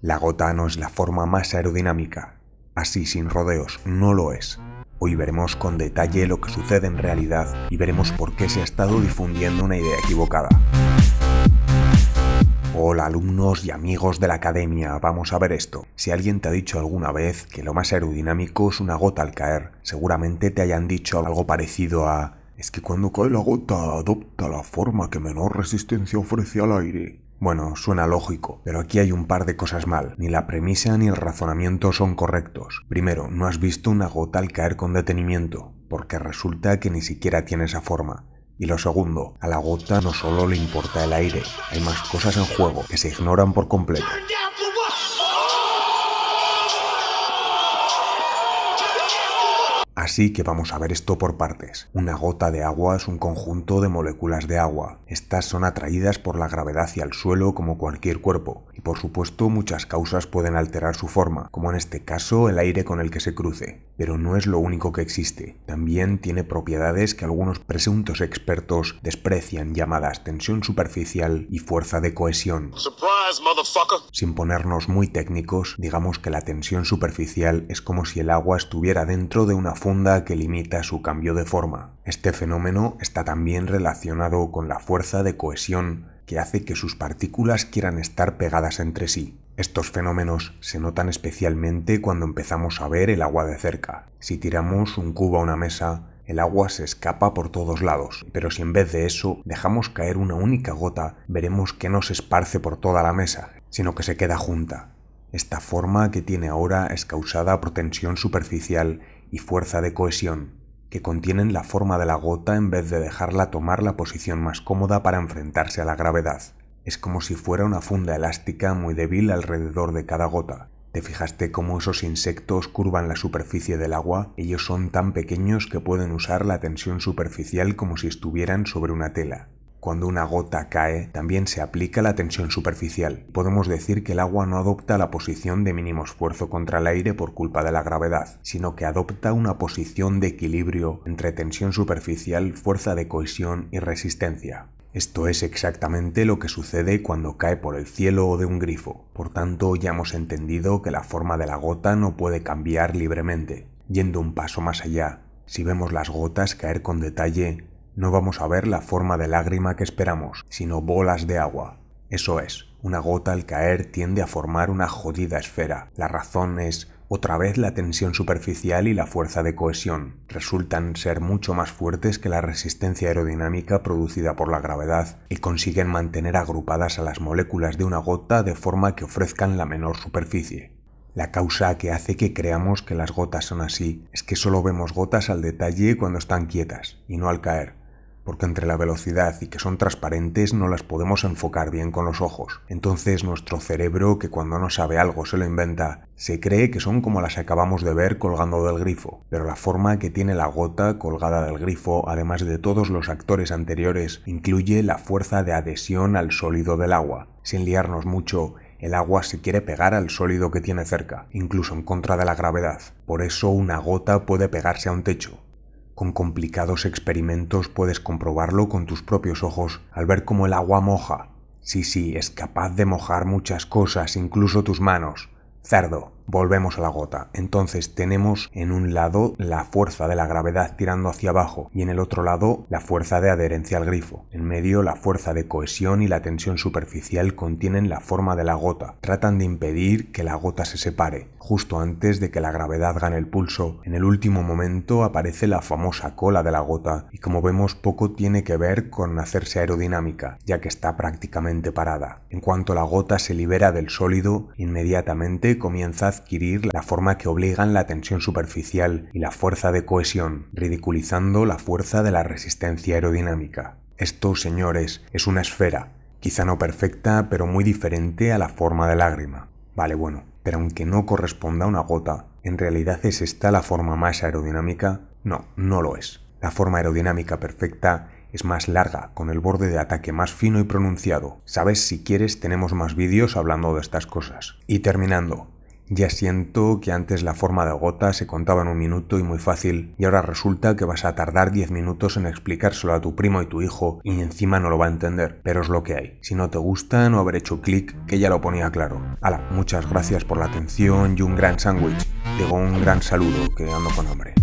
La gota no es la forma más aerodinámica, así sin rodeos, no lo es. Hoy veremos con detalle lo que sucede en realidad y veremos por qué se ha estado difundiendo una idea equivocada. Hola alumnos y amigos de la academia, vamos a ver esto. Si alguien te ha dicho alguna vez que lo más aerodinámico es una gota al caer, seguramente te hayan dicho algo parecido a es que cuando cae la gota adopta la forma que menor resistencia ofrece al aire. Bueno, suena lógico, pero aquí hay un par de cosas mal. Ni la premisa ni el razonamiento son correctos. Primero, no has visto una gota al caer con detenimiento, porque resulta que ni siquiera tiene esa forma. Y lo segundo, a la gota no solo le importa el aire, hay más cosas en juego que se ignoran por completo. Así que vamos a ver esto por partes. Una gota de agua es un conjunto de moléculas de agua. Estas son atraídas por la gravedad hacia el suelo como cualquier cuerpo, y por supuesto muchas causas pueden alterar su forma, como en este caso el aire con el que se cruce. Pero no es lo único que existe. También tiene propiedades que algunos presuntos expertos desprecian llamadas tensión superficial y fuerza de cohesión. Sin ponernos muy técnicos, digamos que la tensión superficial es como si el agua estuviera dentro de una fuerza que limita su cambio de forma. Este fenómeno está también relacionado con la fuerza de cohesión que hace que sus partículas quieran estar pegadas entre sí. Estos fenómenos se notan especialmente cuando empezamos a ver el agua de cerca. Si tiramos un cubo a una mesa, el agua se escapa por todos lados, pero si en vez de eso dejamos caer una única gota, veremos que no se esparce por toda la mesa, sino que se queda junta. Esta forma que tiene ahora es causada por tensión superficial y fuerza de cohesión, que contienen la forma de la gota en vez de dejarla tomar la posición más cómoda para enfrentarse a la gravedad. Es como si fuera una funda elástica muy débil alrededor de cada gota. ¿Te fijaste cómo esos insectos curvan la superficie del agua? Ellos son tan pequeños que pueden usar la tensión superficial como si estuvieran sobre una tela. Cuando una gota cae, también se aplica la tensión superficial. Podemos decir que el agua no adopta la posición de mínimo esfuerzo contra el aire por culpa de la gravedad, sino que adopta una posición de equilibrio entre tensión superficial, fuerza de cohesión y resistencia. Esto es exactamente lo que sucede cuando cae por el cielo o de un grifo. Por tanto, ya hemos entendido que la forma de la gota no puede cambiar libremente. Yendo un paso más allá, si vemos las gotas caer con detalle, no vamos a ver la forma de lágrima que esperamos, sino bolas de agua. Eso es, una gota al caer tiende a formar una jodida esfera. La razón es otra vez la tensión superficial y la fuerza de cohesión resultan ser mucho más fuertes que la resistencia aerodinámica producida por la gravedad y consiguen mantener agrupadas a las moléculas de una gota de forma que ofrezcan la menor superficie. La causa que hace que creamos que las gotas son así es que solo vemos gotas al detalle cuando están quietas y no al caer porque entre la velocidad y que son transparentes no las podemos enfocar bien con los ojos. Entonces nuestro cerebro, que cuando no sabe algo se lo inventa, se cree que son como las acabamos de ver colgando del grifo, pero la forma que tiene la gota colgada del grifo, además de todos los actores anteriores, incluye la fuerza de adhesión al sólido del agua. Sin liarnos mucho, el agua se quiere pegar al sólido que tiene cerca, incluso en contra de la gravedad. Por eso una gota puede pegarse a un techo, con complicados experimentos puedes comprobarlo con tus propios ojos al ver cómo el agua moja. Sí, sí, es capaz de mojar muchas cosas, incluso tus manos. Cerdo. Volvemos a la gota. Entonces tenemos en un lado la fuerza de la gravedad tirando hacia abajo y en el otro lado la fuerza de adherencia al grifo. En medio la fuerza de cohesión y la tensión superficial contienen la forma de la gota. Tratan de impedir que la gota se separe. Justo antes de que la gravedad gane el pulso, en el último momento aparece la famosa cola de la gota y como vemos poco tiene que ver con hacerse aerodinámica, ya que está prácticamente parada. En cuanto la gota se libera del sólido, inmediatamente comienza a adquirir la forma que obligan la tensión superficial y la fuerza de cohesión, ridiculizando la fuerza de la resistencia aerodinámica. Esto, señores, es una esfera, quizá no perfecta, pero muy diferente a la forma de lágrima. Vale, bueno, pero aunque no corresponda a una gota, ¿en realidad es esta la forma más aerodinámica? No, no lo es. La forma aerodinámica perfecta es más larga, con el borde de ataque más fino y pronunciado. Sabes, si quieres, tenemos más vídeos hablando de estas cosas. Y terminando, ya siento que antes la forma de gota se contaba en un minuto y muy fácil, y ahora resulta que vas a tardar 10 minutos en explicárselo a tu primo y tu hijo, y encima no lo va a entender, pero es lo que hay. Si no te gusta, no haber hecho clic, que ya lo ponía claro. Hala, muchas gracias por la atención y un gran sándwich. llegó un gran saludo, que ando con hambre.